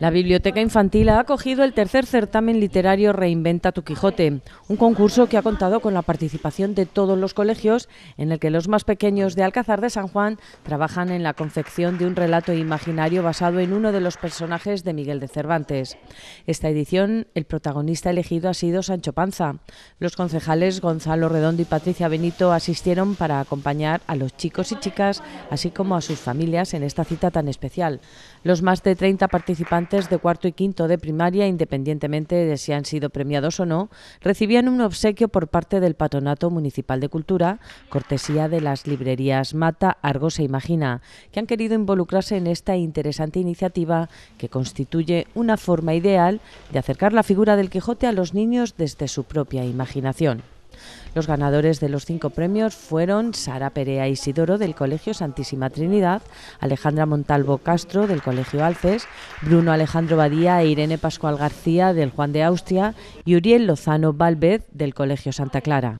La Biblioteca Infantil ha acogido el tercer certamen literario Reinventa tu Quijote, un concurso que ha contado con la participación de todos los colegios, en el que los más pequeños de Alcázar de San Juan trabajan en la confección de un relato imaginario basado en uno de los personajes de Miguel de Cervantes. Esta edición, el protagonista elegido ha sido Sancho Panza. Los concejales Gonzalo Redondo y Patricia Benito asistieron para acompañar a los chicos y chicas, así como a sus familias en esta cita tan especial. Los más de 30 participantes de cuarto y quinto de primaria, independientemente de si han sido premiados o no, recibían un obsequio por parte del Patronato Municipal de Cultura, cortesía de las librerías Mata, Argos e Imagina, que han querido involucrarse en esta interesante iniciativa que constituye una forma ideal de acercar la figura del Quijote a los niños desde su propia imaginación. Los ganadores de los cinco premios fueron Sara Perea Isidoro del Colegio Santísima Trinidad, Alejandra Montalvo Castro del Colegio Alces, Bruno Alejandro Badía e Irene Pascual García del Juan de Austria y Uriel Lozano Valvez del Colegio Santa Clara.